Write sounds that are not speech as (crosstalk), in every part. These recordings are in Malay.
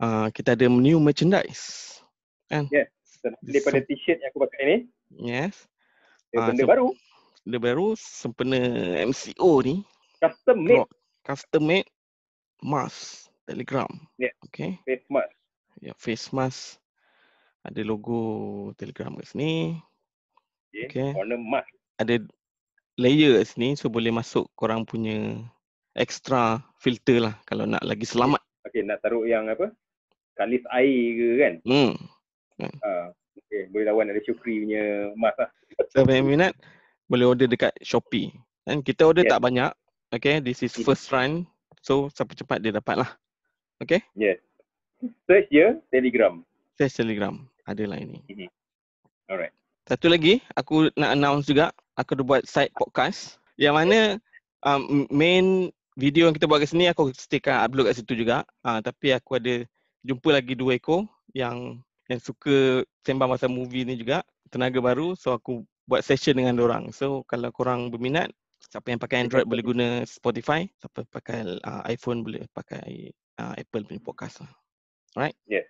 uh, kita ada new merchandise. Kan? Yes. Daripada t-shirt yang aku pakai ni. Yes. Dia ah, benda uh, baru. Benda baru sempena MCO ni. Custom made. Rock. Custom made mask Telegram. Yeah. Okay. Face mask. Ya, yeah, face mask. Ada logo Telegram kat sini. Yeah. Okay. Warna mask. Ada layer kat sini so boleh masuk korang punya extra filter lah kalau nak lagi selamat. Okay, nak taruh yang apa? kalis air ke kan. Hmm. Uh, hmm. ah, okay, boleh lawan ada Syukri punya emas lah. So, yang minat, boleh order dekat Shopee. Dan kita order yeah. tak banyak. Okay, this is mm-hmm. first run. So, siapa cepat dia dapat lah. Okay? Yes. Search je Telegram. Search Telegram. Ada lah ini. Mm-hmm. Alright. Satu lagi, aku nak announce juga. Aku dah buat side podcast. Yang mana um, main video yang kita buat kat sini, aku stay upload kat situ juga. Uh, tapi aku ada jumpa lagi dua ekor yang yang suka sembang pasal movie ni juga tenaga baru so aku buat session dengan orang so kalau korang berminat siapa yang pakai android boleh guna spotify siapa pakai uh, iphone boleh pakai uh, apple punya podcast lah. right yeah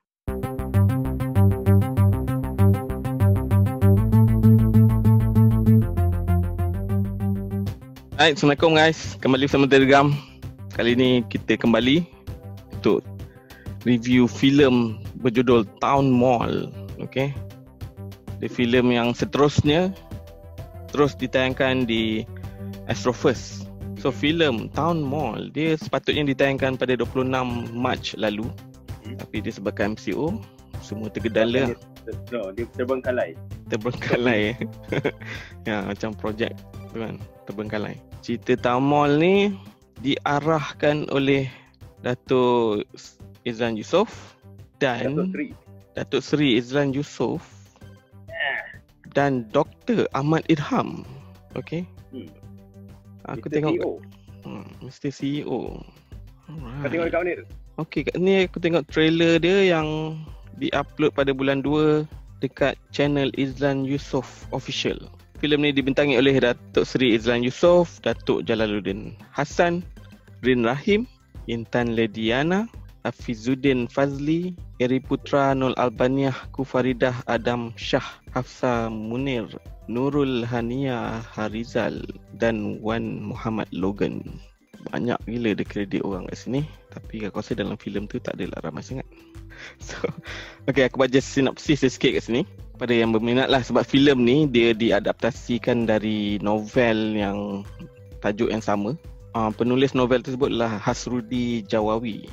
Hai, Assalamualaikum guys. Kembali bersama Telegram. Kali ni kita kembali untuk review filem berjudul Town Mall. Okey. Di filem yang seterusnya terus ditayangkan di Astro First. So filem Town Mall dia sepatutnya ditayangkan pada 26 Mac lalu. Hmm. Tapi dia sebabkan MCO semua tergedala. No, dia terbengkalai. Terbengkalai. (laughs) ya, macam projek tu kan. Terbengkalai. Cerita Town Mall ni diarahkan oleh Dato' Izlan Yusof dan Datuk Seri Izlan Yusof dan Dr. Ahmad Irham. Okay. Hmm. Aku Mr. tengok. CEO. Hmm, Mr. CEO. Alright. Kau tengok dekat mana tu? Okay, kat ni aku tengok trailer dia yang di-upload pada bulan 2 dekat channel Izlan Yusof Official. Filem ni dibintangi oleh Datuk Seri Izlan Yusof, Datuk Jalaluddin Hassan, Rin Rahim, Intan Lediana, Afizuddin Fazli, Eri Putra Nul Albaniah, Kufaridah Adam Shah, Hafsa Munir, Nurul Hania Harizal dan Wan Muhammad Logan. Banyak gila dia kredit orang kat sini. Tapi aku rasa dalam filem tu tak adalah ramai sangat. (laughs) So, okay, aku baca sinopsis dia sikit kat sini. Pada yang berminat lah sebab filem ni dia diadaptasikan dari novel yang tajuk yang sama. Uh, penulis novel tersebutlah Hasrudi Jawawi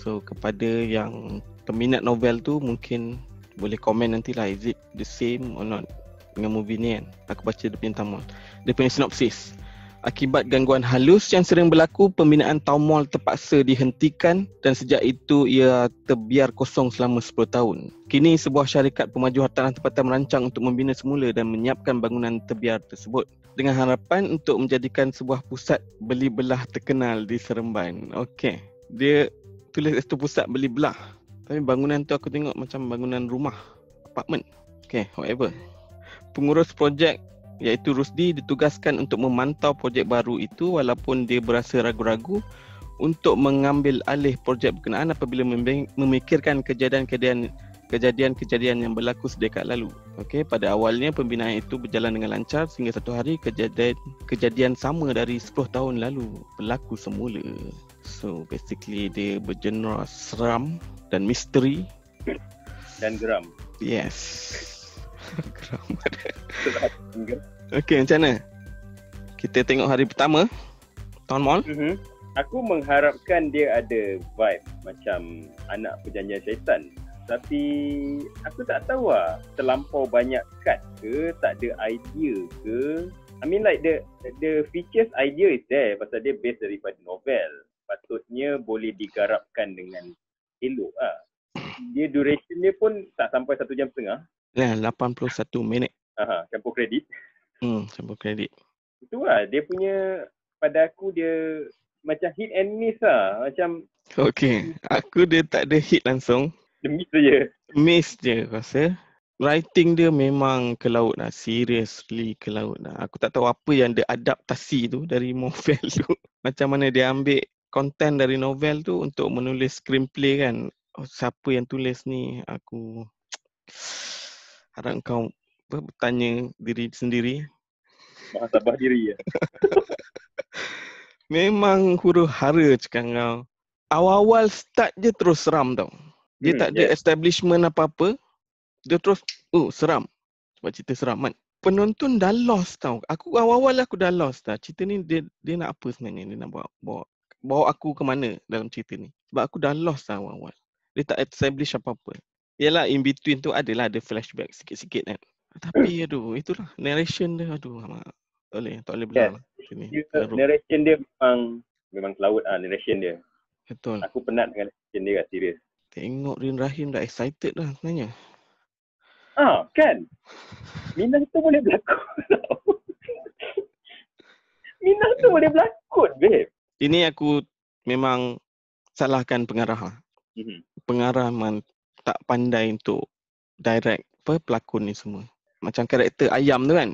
So kepada yang peminat novel tu mungkin boleh komen nanti lah is it the same or not dengan movie ni kan. Aku baca dia punya tamul. Dia punya sinopsis. Akibat gangguan halus yang sering berlaku, pembinaan Taumol terpaksa dihentikan dan sejak itu ia terbiar kosong selama 10 tahun. Kini sebuah syarikat pemaju hartanah tempatan merancang untuk membina semula dan menyiapkan bangunan terbiar tersebut dengan harapan untuk menjadikan sebuah pusat beli-belah terkenal di Seremban. Okey. Dia tulis satu pusat beli belah tapi bangunan tu aku tengok macam bangunan rumah apartment okay whatever pengurus projek iaitu Rusdi ditugaskan untuk memantau projek baru itu walaupun dia berasa ragu-ragu untuk mengambil alih projek berkenaan apabila memikirkan kejadian-kejadian kejadian-kejadian yang berlaku sedekat lalu. okay. pada awalnya pembinaan itu berjalan dengan lancar sehingga satu hari kejadian kejadian sama dari 10 tahun lalu berlaku semula. So basically dia bergenre seram dan misteri dan geram. Yes. (laughs) geram. (laughs) okay, macam mana? Kita tengok hari pertama Town Mall. Mm-hmm. Aku mengharapkan dia ada vibe macam anak perjanjian syaitan. Tapi aku tak tahu lah terlampau banyak cut ke, tak ada idea ke. I mean like the the features idea is there pasal dia based daripada novel patutnya boleh digarapkan dengan elok lah. Dia duration dia pun tak sampai satu jam setengah. Ya, yeah, 81 minit. Aha, campur kredit. Hmm, campur kredit. Itu lah, dia punya pada aku dia macam hit and miss lah. Macam Okay, aku dia tak ada hit langsung. Dia miss je. Miss je rasa. Writing dia memang ke laut lah. Seriously ke laut lah. Aku tak tahu apa yang dia adaptasi tu dari novel (laughs) tu. Macam mana dia ambil konten dari novel tu untuk menulis screenplay kan oh, siapa yang tulis ni aku (tsk) harap kau bertanya diri sendiri ah, Masabah diri ya (laughs) memang huru hara cakap kau awal-awal start je terus seram tau dia hmm, tak ada yes. establishment apa-apa dia terus oh seram sebab cerita seram kan penonton dah lost tau. Aku awal-awal aku dah lost dah. Cerita ni dia dia nak apa sebenarnya? Dia nak buat buat bawa aku ke mana dalam cerita ni. Sebab aku dah lost lah awal-awal. Dia tak establish apa-apa. Yelah in between tu adalah ada flashback sikit-sikit kan. Tapi hmm. aduh itulah narration dia aduh mak. Tak boleh, tak boleh belah lah. Sini. Yeah, narration dia memang memang kelaut lah narration dia. Betul. Aku penat dengan narration dia kat serius. Tengok Rin Rahim dah excited dah sebenarnya. Ah, kan? Minah tu boleh berlakon. (laughs) Minah tu boleh berlakon, babe ini aku memang salahkan pengarah. Mm-hmm. Pengarah memang tak pandai untuk direct apa pelakon ni semua. Macam karakter ayam tu kan.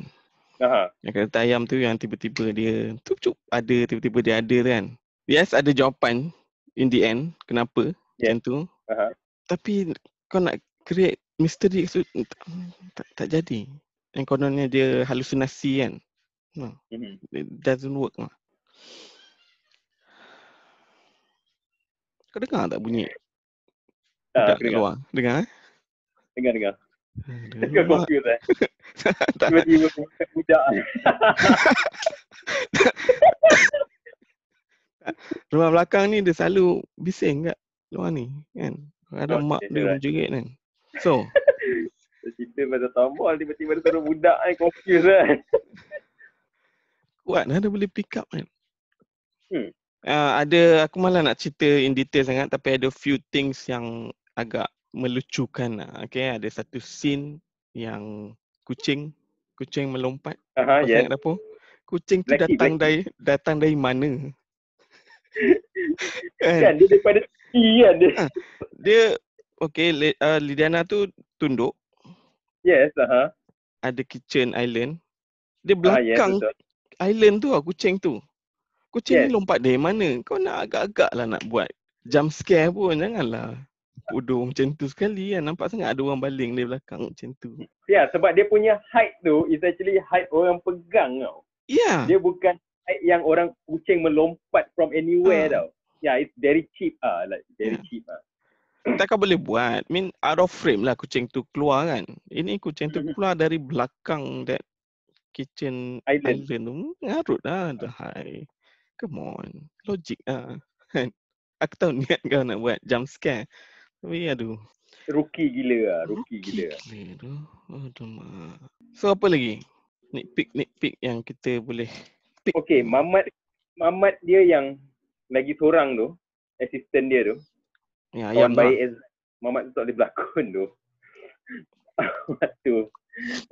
Ha. Karakter ayam tu yang tiba-tiba dia cup ada tiba-tiba dia ada tu kan. Yes, ada jawapan in the end kenapa yeah. yang tu. Aha. Tapi kau nak create misteri tu tak, tak, tak jadi. Yang kononnya dia halusinasi kan. No. Mm-hmm. It doesn't work lah. Kau dengar tak bunyi? Ah, tak dengar. Keluar. Dengar eh? Dengar, dengar. Eh? (laughs) Tak kau kira Tiba-tiba budak (laughs) Rumah belakang ni dia selalu bising kat luar ni kan Ada mak dia menjerit kan So Cerita pasal tombol tiba-tiba dia suruh budak kan confused kan Kuat dah dia boleh pick up kan Hmm Ah, ada aku malah nak cerita in detail sangat tapi ada few things yang agak melucukan lah. Okay, ada satu scene yang kucing kucing melompat. Aha, uh-huh, yeah. Apa? Kucing tu lucky, datang lucky. dari datang dari mana? (laughs) Kan, kan dia daripada tepi kan dia. Ah, dia okay, uh, Lidiana tu tunduk. Yes, Uh-huh. Ada kitchen island. Dia belakang uh, yeah, island tu lah kucing tu. Kucing yes. ni lompat dari mana? Kau nak agak-agak lah nak buat jump scare pun janganlah. Bodoh macam tu sekali kan. Nampak sangat ada orang baling dari belakang macam tu. Ya, yeah, sebab dia punya height tu is actually height orang pegang tau. Ya. Yeah. Dia bukan height yang orang kucing melompat from anywhere uh. tau. Ya, yeah, it's very cheap ah, Like, very yeah. cheap ah. Takkan boleh buat. I mean, out of frame lah kucing tu keluar kan. Ini kucing tu keluar dari belakang that kitchen island, island tu. Ngarut lah. Uh. The high. Come on. Logik lah. Kan? Aku tahu (laughs) niat kau nak buat jump scare. Tapi aduh. Rookie gila lah. Rookie, gila. Rookie gila, gila lah. tu. Aduh mak. So apa lagi? Nitpick-nitpick yang kita boleh pick. Okay. Mamat Mamat dia yang lagi seorang tu. Assistant dia tu. Ya, yang baik lah. Mamat tu tak boleh berlakon tu. (laughs) Mamat tu.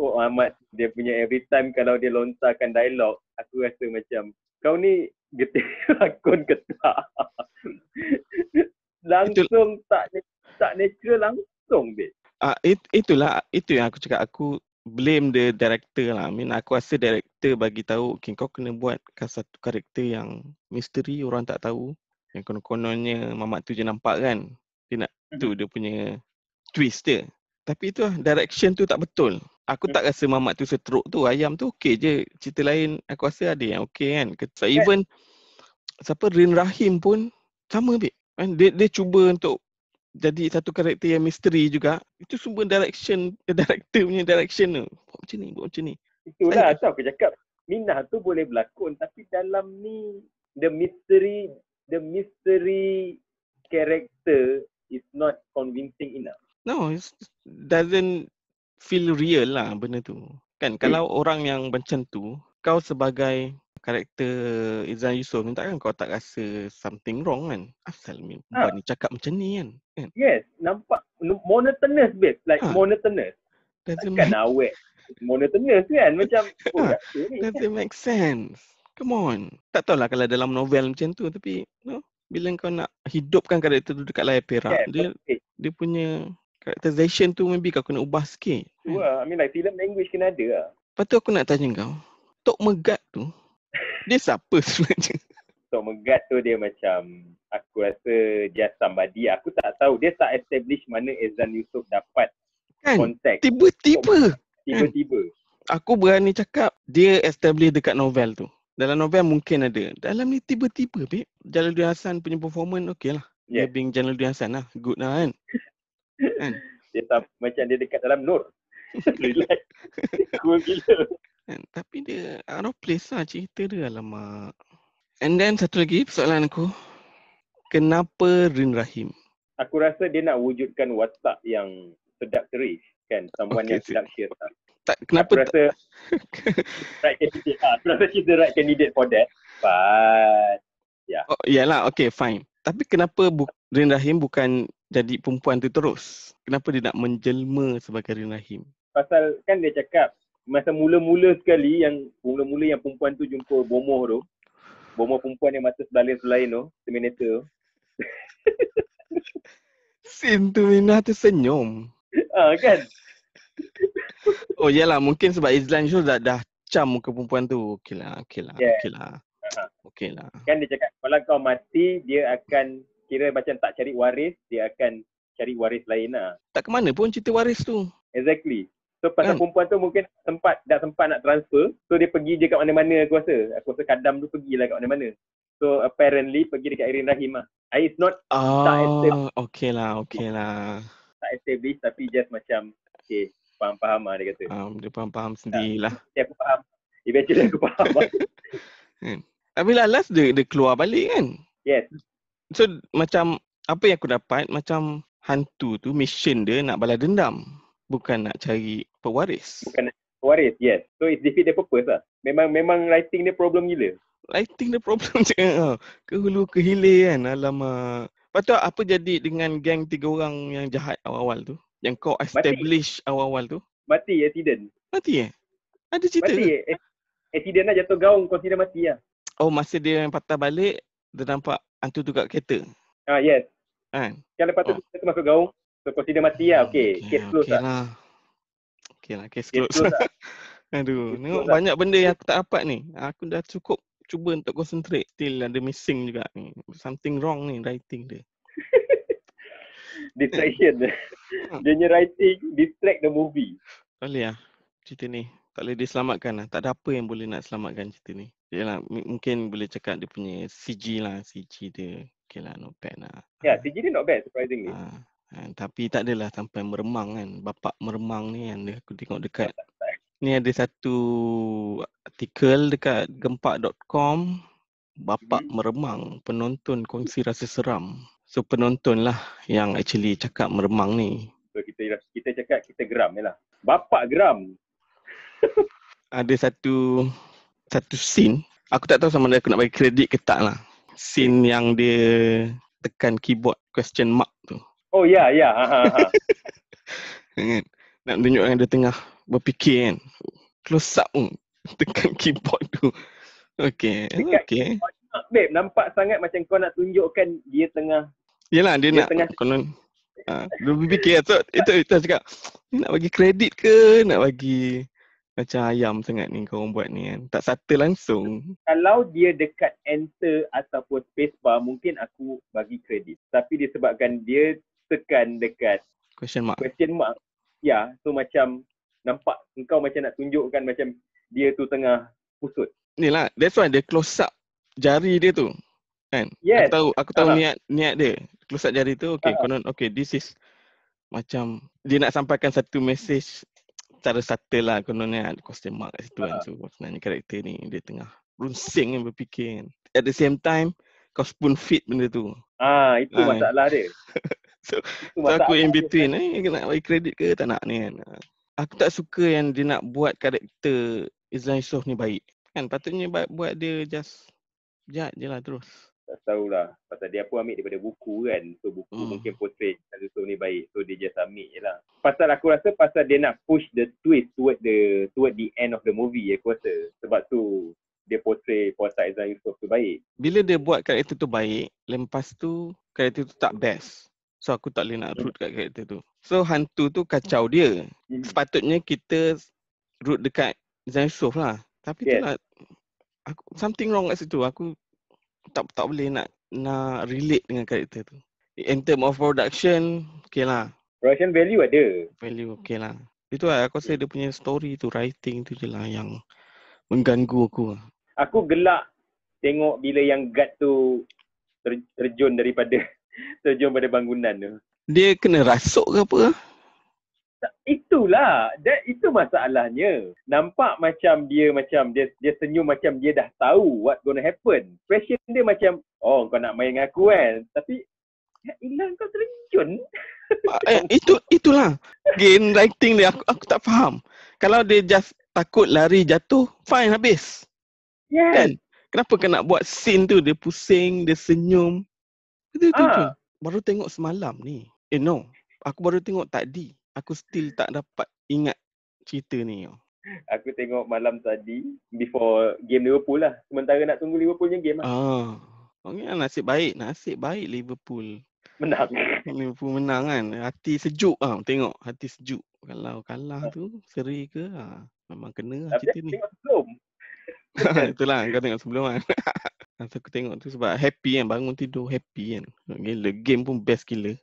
Oh Mamat dia punya every time kalau dia lontarkan dialog. Aku rasa macam kau ni gitu, rakun ketak. langsung Itul- tak tak natural langsung dia. Ah uh, it, itulah itu yang aku cakap aku blame the director lah. I mean, aku rasa director bagi tahu okay, kau kena buat satu karakter yang misteri orang tak tahu. Yang konon-kononnya mamak tu je nampak kan. Dia nak mm-hmm. tu dia punya twist dia. Tapi itu lah, direction tu tak betul aku tak rasa mamat tu seteruk tu ayam tu okey je cerita lain aku rasa ada yang okey kan so kan? even siapa Rin Rahim pun sama bit kan dia dia cuba untuk jadi satu karakter yang misteri juga itu semua direction (laughs) director punya direction tu buat macam ni buat macam ni itulah tu aku cakap Minah tu boleh berlakon tapi dalam ni the mystery the mystery character is not convincing enough no it doesn't feel real lah benda tu. Kan okay. kalau orang yang macam tu, kau sebagai karakter Izan Yusof minta kan kau tak rasa something wrong kan? Asal ni, ha. Ah. buat ni cakap macam ni kan? kan? Yes, nampak monotonous babe. Like ha. monotonous. Doesn't kan make... Monotonous kan? (laughs) Macam, oh, ha. ni. Doesn't make sense. Come on. Tak tahulah kalau dalam novel macam tu tapi, no. Bila kau nak hidupkan karakter tu dekat layar perak, yeah, dia, dia punya characterization tu maybe kau kena ubah sikit. Tu kan? lah. Yeah. I mean like film language kena ada lah. Lepas tu aku nak tanya kau. Tok Megat tu, (laughs) dia siapa sebenarnya? Tok Megat tu dia macam aku rasa just somebody. Aku tak tahu. Dia tak establish mana Ezan Yusof dapat kan? konteks. Tiba-tiba. Tiba-tiba. Kan? Aku berani cakap dia establish dekat novel tu. Dalam novel mungkin ada. Dalam ni tiba-tiba, babe. Jalaluddin Hassan punya performance okey lah. Yeah. Dia being Jalaluddin Hassan lah. Good lah kan. (laughs) kan? Dia tak, macam dia dekat dalam nur. (laughs) Relax. cool Kan? Tapi dia out of place lah cerita dia alamak. And then satu lagi persoalan aku. Kenapa Rin Rahim? Aku rasa dia nak wujudkan watak yang sedap seductress kan. Someone yang sedap lah. Tak, kenapa rasa (laughs) right candidate. Ha, aku rasa dia the right candidate for that. But, yeah. Oh, yalah, okay, fine. Tapi kenapa bu- Rin Rahim bukan jadi perempuan tu terus? Kenapa dia nak menjelma sebagai Rin Rahim? Pasal kan dia cakap masa mula-mula sekali yang mula-mula yang perempuan tu jumpa bomoh tu bomoh perempuan yang mata sebalik selain tu, Terminator tu Sin (laughs) tu Minah tu senyum (laughs) Ah kan? (laughs) oh yalah mungkin sebab Islam tu dah, dah cam muka perempuan tu Okey lah, okey lah, yeah. okey lah uh-huh. Okay lah. Kan dia cakap kalau kau mati dia akan kira macam tak cari waris, dia akan cari waris lain lah. Tak ke mana pun cerita waris tu. Exactly. So pasal kan? perempuan tu mungkin sempat, dah sempat nak transfer. So dia pergi je kat mana-mana aku rasa. Aku rasa kadam tu pergilah kat mana-mana. So apparently pergi dekat Irin Rahim lah. I, ah, it's not, oh, tak established. Okay lah, okay lah. Tak established tapi just macam, okay, faham-faham lah dia kata. Um, dia faham-faham lah. Ya, aku faham. Eventually aku faham lah. (laughs) Tapi lah last dia, dia keluar balik kan? Yes. So macam apa yang aku dapat macam hantu tu mission dia nak balas dendam bukan nak cari pewaris. Bukan pewaris, yes. So it's defeat the purpose lah. Memang memang writing dia problem gila. Writing dia problem (laughs) je. Ha, ke hulu ke hilir kan. Alamak. Lepas apa jadi dengan geng tiga orang yang jahat awal-awal tu? Yang kau establish awal-awal tu? Mati ya, tidak. Mati ya? Ada cerita Mati ya. Eh, tidak lah, nak jatuh gaung, consider mati lah. Oh, masa dia yang patah balik, dia nampak hantu tu kat kereta. Ah uh, yes. Kan? Yang lepas tu oh. tu masuk gaung. So consider mati lah. Okay. Okay, case lah, close okay lah. lah. lah. Case close. Case close lah. (laughs) Aduh. Case tengok close lah. banyak lah. benda yang aku tak dapat ni. Aku dah cukup cuba untuk concentrate till ada missing juga ni. Something wrong ni writing dia. (laughs) distraction. dia (laughs) ni writing distract the movie. Boleh lah. Cerita ni tak boleh selamatkan, lah. Tak ada apa yang boleh nak selamatkan cerita ni. Dia lah, mungkin boleh cakap dia punya CG lah. CG dia. Okay lah, not bad lah. Ya, yeah, CG dia not bad surprisingly. Ha. Ha. tapi tak adalah sampai meremang kan. Bapak meremang ni yang aku tengok dekat. Ni ada satu artikel dekat gempak.com. Bapak hmm. meremang, penonton kongsi rasa seram. So penonton lah yang actually cakap meremang ni. So kita kita cakap kita geram je lah. Bapak geram ada satu satu scene aku tak tahu sama ada aku nak bagi kredit ke tak lah scene yang dia tekan keyboard question mark tu oh ya ya ha, ha, ha. (laughs) Kan? nak tunjuk yang dia tengah berfikir kan close up pun (laughs) tekan keyboard tu Okay okey Beb, nampak sangat macam kau nak tunjukkan dia tengah Yelah, dia, dia nak tengah konon Ha, lebih fikir so, itu, itu, cakap Nak bagi kredit ke, nak bagi macam ayam sangat ni kau orang buat ni kan. Tak satu langsung. Kalau dia dekat enter ataupun space bar mungkin aku bagi kredit. Tapi disebabkan dia tekan dekat question mark. Question mark. Ya, so macam nampak engkau macam nak tunjukkan macam dia tu tengah pusut. Inilah, that's why dia close up jari dia tu. Kan? Yes. Aku tahu aku tahu uh niat niat dia. Close up jari tu okey, ah, ah. konon okey this is macam dia nak sampaikan satu message secara subtle lah kononnya ada question mark kat situ kan so sebenarnya karakter ni dia tengah runsing yang berfikir kan. at the same time kau spoon fit benda tu ah itu ha. masalah dia (laughs) so, so aku in between ni kan. eh, nak bagi kredit ke tak nak ni kan ah, aku tak suka yang dia nak buat karakter Izlan Yusof ni baik kan patutnya buat dia just jahat je lah terus tak tahulah pasal dia pun ambil daripada buku kan so buku hmm. mungkin portray satu so ni baik so dia just ambil je lah pasal aku rasa pasal dia nak push the twist toward the toward the end of the movie aku rasa sebab tu dia portray puasa Ezra Yusof tu baik bila dia buat karakter tu baik lepas tu karakter tu tak best so aku tak boleh nak hmm. root kat karakter tu so hantu tu kacau dia hmm. sepatutnya kita root dekat Zain Yusof lah tapi yes. tu lah aku, something wrong kat situ aku tak tak boleh nak nak relate dengan karakter tu. In term of production, okay lah. Production value ada. Value okay lah. Itu lah, aku rasa dia punya story tu, writing tu je lah yang mengganggu aku. Lah. Aku gelak tengok bila yang guard tu terjun daripada (laughs) terjun pada bangunan tu. Dia kena rasuk ke apa? Itulah, that, itu masalahnya. Nampak macam dia macam dia dia senyum macam dia dah tahu what gonna happen. Pressure dia macam, oh kau nak main dengan aku kan? Tapi, hilang kau terjun. Ah, eh, itu itulah game writing dia aku, aku tak faham. Kalau dia just takut lari jatuh, fine habis. Yes. Kan? Kenapa kena buat scene tu dia pusing, dia senyum. Itu, itu, ah. tu. Baru tengok semalam ni. Eh no, aku baru tengok tadi aku still tak dapat ingat cerita ni. Aku tengok malam tadi before game Liverpool lah. Sementara nak tunggu Liverpool Liverpoolnya game lah. Ah. Okay, lah, nasib baik, nasib baik Liverpool. Menang. (laughs) Liverpool menang kan. Hati sejuk ah tengok hati sejuk. Kalau kalah ah. tu seri ke ah. Memang kena lah cerita ni. (laughs) Itulah kau tengok sebelum kan. (laughs) aku tengok tu sebab happy kan bangun tidur happy kan. Gila game pun best gila.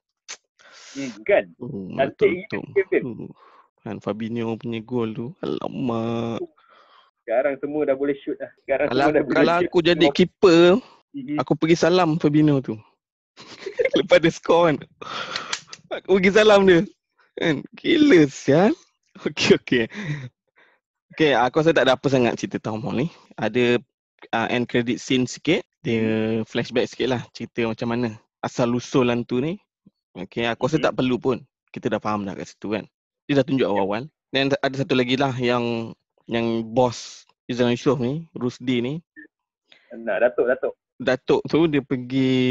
Kan? Hmm, oh, Nanti betul, oh, Kan Fabinho punya gol tu. Alamak. Sekarang semua dah boleh shoot dah. Sekarang kalau, semua dah boleh Kalau aku jadi oh. keeper, mm-hmm. aku pergi salam Fabinho tu. (laughs) Lepas dia skor kan. Aku pergi salam dia. Kan? Gila sial. Okey, okey. Okey, aku rasa tak ada apa sangat cerita Tom Hall ni. Ada uh, end credit scene sikit. Dia mhm. flashback sikit lah cerita macam mana. Asal lusul tu ni. Okay, aku rasa mm-hmm. tak perlu pun. Kita dah faham dah kat situ kan. Dia dah tunjuk awal-awal. Dan ada satu lagi lah yang yang bos Izan Yusof ni, Rusdi ni. Nah, Datuk, Datuk. Datuk tu dia pergi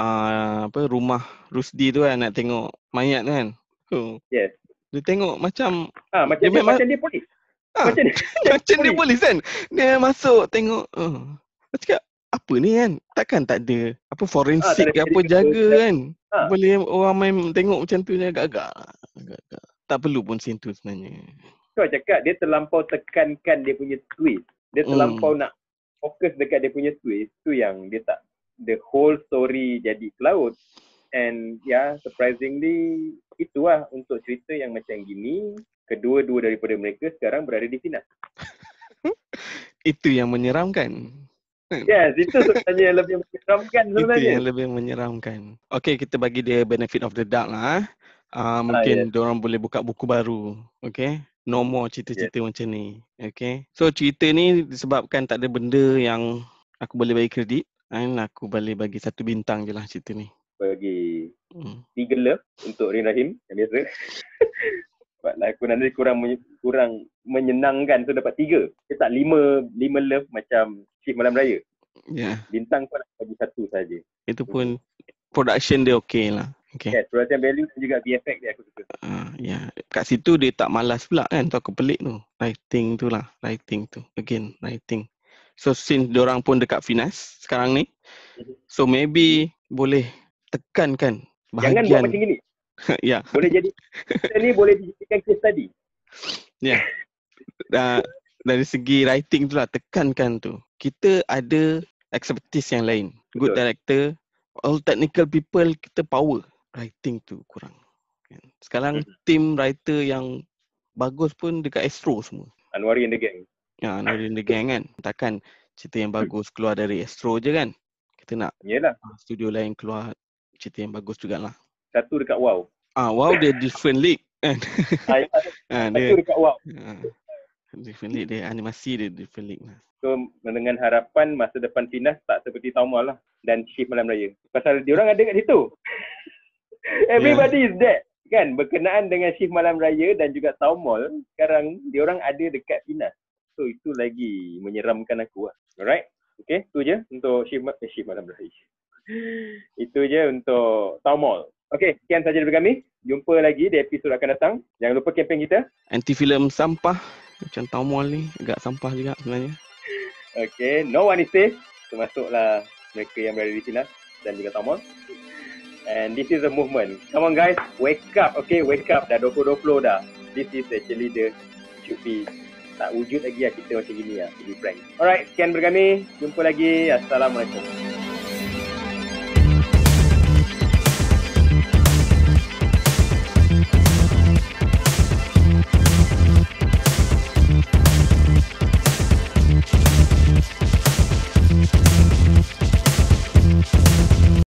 uh, apa rumah Rusdi tu kan nak tengok mayat kan. Oh. Yes. Dia tengok macam ha, macam, dia, dia, ma- macam dia polis. Ha, macam dia, (laughs) macam dia polis kan. Dia masuk tengok. Oh. Uh. Macam apa ni kan? Takkan tak ada apa forensik ha, tak apa jaga kan. Tak. Kan? ha. boleh orang main tengok macam tu je agak-agak. Tak perlu pun scene tu sebenarnya. Kau cakap dia terlampau tekankan dia punya twist. Dia hmm. terlampau hmm. nak fokus dekat dia punya twist. Tu yang dia tak the whole story jadi cloud. And yeah, surprisingly itulah untuk cerita yang macam gini, kedua-dua daripada mereka sekarang berada di sini. (laughs) Itu yang menyeramkan. Yes, itu sebenarnya yang lebih menyeramkan sebenarnya. Itu yang lebih menyeramkan. Okay, kita bagi dia benefit of the doubt lah. Uh, mungkin ah, orang boleh buka buku baru. Okay? No more cerita-cerita yes. macam ni. Okay? So, cerita ni disebabkan tak ada benda yang aku boleh bagi kredit. And aku boleh bagi satu bintang je lah cerita ni. Bagi hmm. tiga love untuk Rin Rahim yang biasa. (laughs) Sebab aku lah nanti kurang kurang menyenangkan tu dapat tiga. kita tak lima, lima love macam Chief Malam Raya. Ya. Yeah. Bintang pun ada satu saja. Itu pun production dia okey lah. Okay. Yeah, production value pun juga VFX dia aku suka. Uh, ya. Yeah. Kat situ dia tak malas pula kan. Tu aku pelik tu. Writing tu lah. Writing tu. Again, writing. So since diorang pun dekat finas sekarang ni. Mhm. So maybe boleh tekankan bahagian. Jangan buat macam ni. (laughs) yeah. Boleh jadi kita ni boleh dijadikan case study. Ya. Yeah. Dan dari segi writing tu lah tekankan tu. Kita ada expertise yang lain. Good Betul. director, all technical people kita power writing tu kurang. Kan? Sekarang hmm. team writer yang bagus pun dekat Astro semua. Anwari in the gang. Ya, Anwari in the gang kan. Takkan cerita yang hmm. bagus keluar dari Astro je kan. Kita nak Yelah. studio lain keluar cerita yang bagus jugalah satu dekat wow. Ah, wow dia different league kan. Ah, ya. (laughs) ah, dia, satu dekat wow. Ah, different league dia animasi dia different league lah. So dengan harapan masa depan Finas tak seperti Tauma lah dan shift malam raya. Pasal dia orang ada kat situ. (laughs) Everybody yeah. is there. kan berkenaan dengan shift malam raya dan juga town mall lah, sekarang dia orang ada dekat Pinas. So itu lagi menyeramkan aku lah. Alright. Okay, itu je untuk shift, eh, shift malam raya. (laughs) itu je untuk town mall. Okay, sekian sahaja daripada kami. Jumpa lagi di episod akan datang. Jangan lupa kempen kita. Anti filem sampah. Macam Town Mall ni. Agak sampah juga sebenarnya. Okay, no one is safe. Termasuklah mereka yang berada di sini lah. dan juga Town Mall. And this is a movement. Come on guys, wake up. Okay, wake up. Dah 2020 dah. This is actually the QP. Tak wujud lagi lah kita macam gini lah. Jadi Frank. Alright, sekian bergami. Jumpa lagi. Assalamualaikum.